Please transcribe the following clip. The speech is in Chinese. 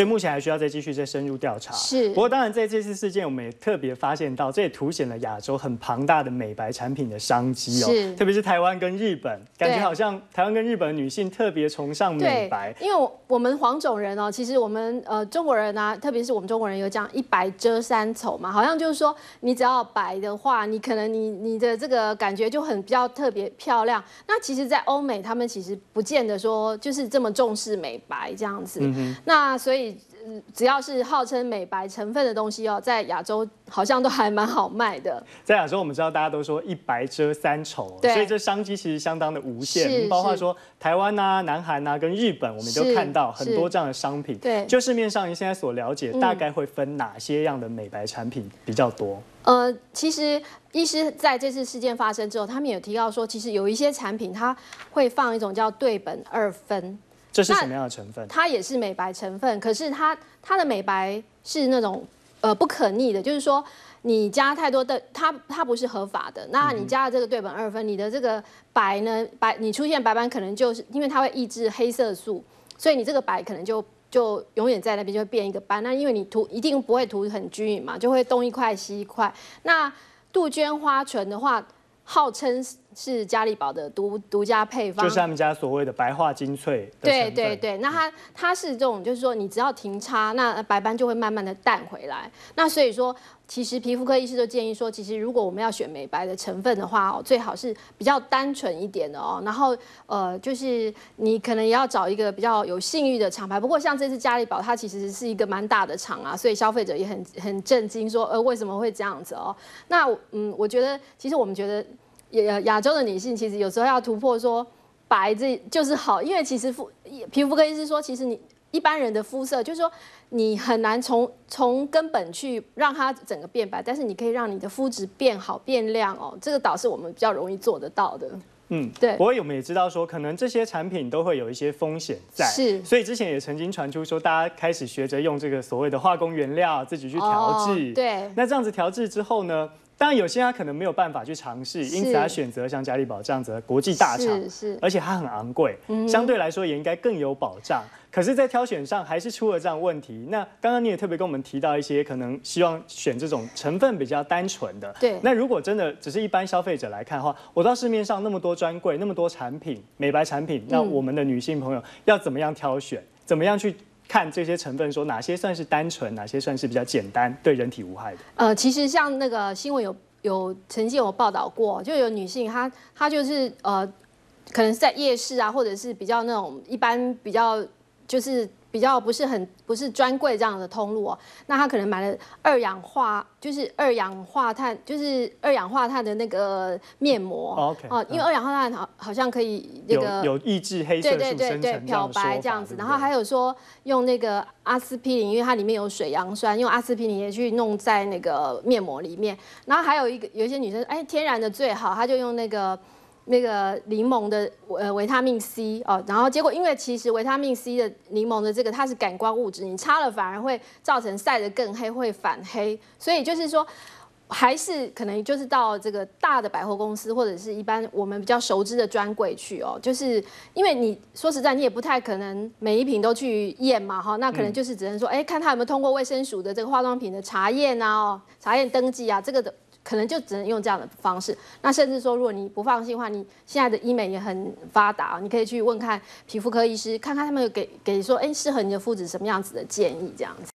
所以目前还需要再继续再深入调查。是。不过当然在这次事件，我们也特别发现到，这也凸显了亚洲很庞大的美白产品的商机哦。是。特别是台湾跟日本，感觉好像台湾跟日本女性特别崇尚美白。因为，我们黄种人哦，其实我们呃中国人啊，特别是我们中国人有讲“一白遮三丑”嘛，好像就是说你只要白的话，你可能你你的这个感觉就很比较特别漂亮。那其实，在欧美他们其实不见得说就是这么重视美白这样子。嗯那所以。只要是号称美白成分的东西哦，在亚洲好像都还蛮好卖的。在亚洲，我们知道大家都说一白遮三丑，所以这商机其实相当的无限。包括说台湾呐、南韩呐、跟日本，我们都看到很多这样的商品。对，就市面上您现在所了解，大概会分哪些样的美白产品比较多？呃，其实医师在这次事件发生之后，他们有提到说，其实有一些产品它会放一种叫对苯二酚。这是什么样的成分？它也是美白成分，可是它它的美白是那种呃不可逆的，就是说你加太多的它它不是合法的。那你加了这个对苯二酚，你的这个白呢白你出现白斑，可能就是因为它会抑制黑色素，所以你这个白可能就就永远在那边就会变一个斑。那因为你涂一定不会涂很均匀嘛，就会东一块西一块。那杜鹃花醇的话，号称。是嘉利宝的独独家配方，就是他们家所谓的白化精粹。对对对，那它它是这种，就是说你只要停插，那白斑就会慢慢的淡回来。那所以说，其实皮肤科医师都建议说，其实如果我们要选美白的成分的话哦，最好是比较单纯一点的哦。然后呃，就是你可能也要找一个比较有信誉的厂牌。不过像这次嘉利宝，它其实是一个蛮大的厂啊，所以消费者也很很震惊，说呃为什么会这样子哦？那嗯，我觉得其实我们觉得。亚亚洲的女性其实有时候要突破说白这就是好，因为其实肤皮肤科医师说，其实你一般人的肤色就是说你很难从从根本去让它整个变白，但是你可以让你的肤质变好变亮哦，这个倒是我们比较容易做得到的。嗯，对。不过我们也知道说，可能这些产品都会有一些风险在，是。所以之前也曾经传出说，大家开始学着用这个所谓的化工原料自己去调制，对。那这样子调制之后呢？当然，有些他可能没有办法去尝试，因此他选择像嘉利宝这样子的国际大厂，是，而且它很昂贵，相对来说也应该更有保障。可是，在挑选上还是出了这样问题。那刚刚你也特别跟我们提到一些可能希望选这种成分比较单纯的，对。那如果真的只是一般消费者来看的话，我到市面上那么多专柜，那么多产品，美白产品，那我们的女性朋友要怎么样挑选，怎么样去？看这些成分，说哪些算是单纯，哪些算是比较简单，对人体无害的。呃，其实像那个新闻有有曾经有报道过，就有女性她她就是呃，可能是在夜市啊，或者是比较那种一般比较就是。比较不是很不是专柜这样的通路哦，那他可能买了二氧化就是二氧化碳，就是二氧化碳的那个面膜哦，因为二氧化碳好好像可以那个有抑制黑色素生成这样子，然后还有说用那个阿司匹林，因为它里面有水杨酸，用阿司匹林也去弄在那个面膜里面。然后还有一个有一些女生哎，天然的最好，她就用那个。那个柠檬的呃维他命 C 哦，然后结果因为其实维他命 C 的柠檬的这个它是感光物质，你擦了反而会造成晒得更黑，会反黑，所以就是说还是可能就是到这个大的百货公司或者是一般我们比较熟知的专柜去哦，就是因为你说实在你也不太可能每一瓶都去验嘛哈，那可能就是只能说哎看他有没有通过卫生署的这个化妆品的查验呐哦，查验登记啊这个的。可能就只能用这样的方式。那甚至说，如果你不放心的话，你现在的医美也很发达，你可以去问看皮肤科医师，看看他们有给给说，哎，适合你的肤质什么样子的建议，这样子。